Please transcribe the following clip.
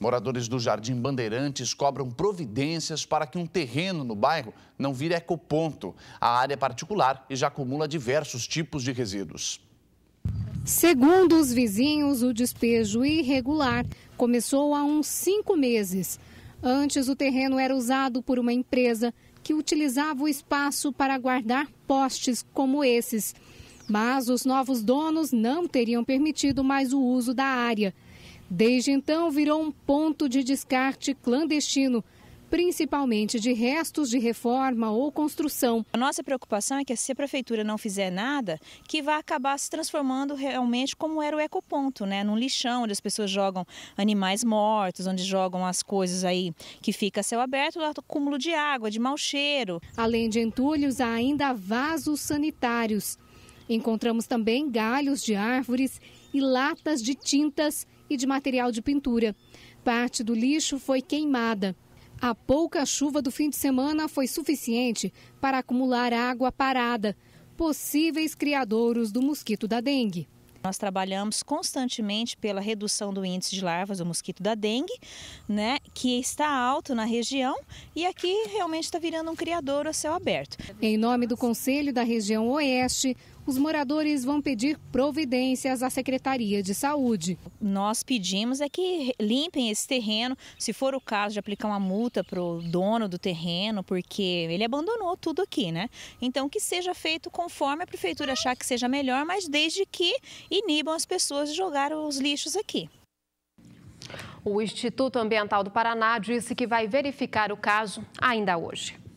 Moradores do Jardim Bandeirantes cobram providências para que um terreno no bairro não vire ecoponto. A área é particular e já acumula diversos tipos de resíduos. Segundo os vizinhos, o despejo irregular começou há uns cinco meses. Antes, o terreno era usado por uma empresa que utilizava o espaço para guardar postes como esses. Mas os novos donos não teriam permitido mais o uso da área. Desde então, virou um ponto de descarte clandestino principalmente de restos de reforma ou construção. A nossa preocupação é que se a prefeitura não fizer nada, que vai acabar se transformando realmente como era o ecoponto, né, num lixão onde as pessoas jogam animais mortos, onde jogam as coisas aí que fica a céu aberto, acúmulo de água, de mau cheiro. Além de entulhos, há ainda vasos sanitários. Encontramos também galhos de árvores e latas de tintas e de material de pintura. Parte do lixo foi queimada. A pouca chuva do fim de semana foi suficiente para acumular água parada, possíveis criadouros do mosquito da dengue. Nós trabalhamos constantemente pela redução do índice de larvas do mosquito da dengue, né, que está alto na região e aqui realmente está virando um criadouro a céu aberto. Em nome do Conselho da Região Oeste, os moradores vão pedir providências à Secretaria de Saúde. Nós pedimos é que limpem esse terreno, se for o caso de aplicar uma multa para o dono do terreno, porque ele abandonou tudo aqui, né? Então que seja feito conforme a prefeitura achar que seja melhor, mas desde que inibam as pessoas de jogar os lixos aqui. O Instituto Ambiental do Paraná disse que vai verificar o caso ainda hoje.